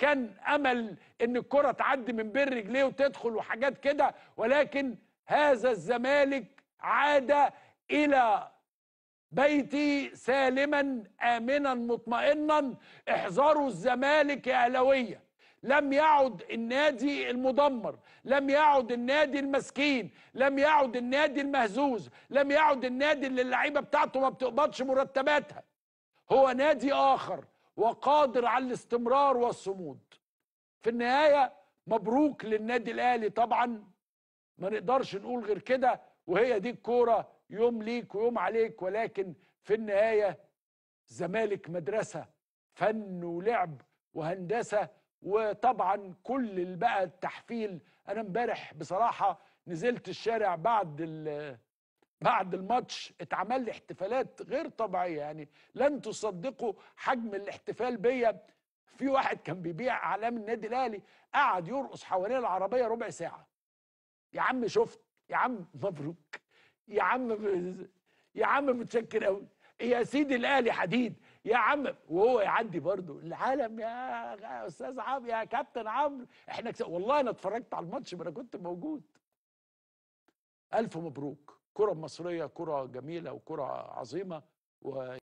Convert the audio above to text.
كان امل ان الكره تعدي من بين رجليه وتدخل وحاجات كده ولكن هذا الزمالك عاد الى بيتي سالما امنا مطمئنا احذروا الزمالك يا اهلاويه لم يعد النادي المدمر لم يعد النادي المسكين لم يعد النادي المهزوز لم يعد النادي اللي اللعيبه بتاعته ما بتقبضش مرتباتها هو نادي اخر وقادر على الاستمرار والصمود في النهاية مبروك للنادي الأهلي طبعا ما نقدرش نقول غير كده وهي دي الكورة يوم ليك ويوم عليك ولكن في النهاية زمالك مدرسة فن ولعب وهندسة وطبعا كل بقى التحفيل أنا امبارح بصراحة نزلت الشارع بعد بعد الماتش اتعمل لي احتفالات غير طبيعيه يعني لن تصدقوا حجم الاحتفال بيا في واحد كان بيبيع اعلام النادي الاهلي قعد يرقص حوالين العربيه ربع ساعه يا عم شفت يا عم مبروك يا عم يا عم متشكر قوي يا سيدي الاهلي حديد يا عم وهو يعدي برضه العالم يا استاذ عمرو يا كابتن عمرو احنا والله انا اتفرجت على الماتش ما انا كنت موجود الف مبروك كرة مصرية كرة جميلة وكرة عظيمة و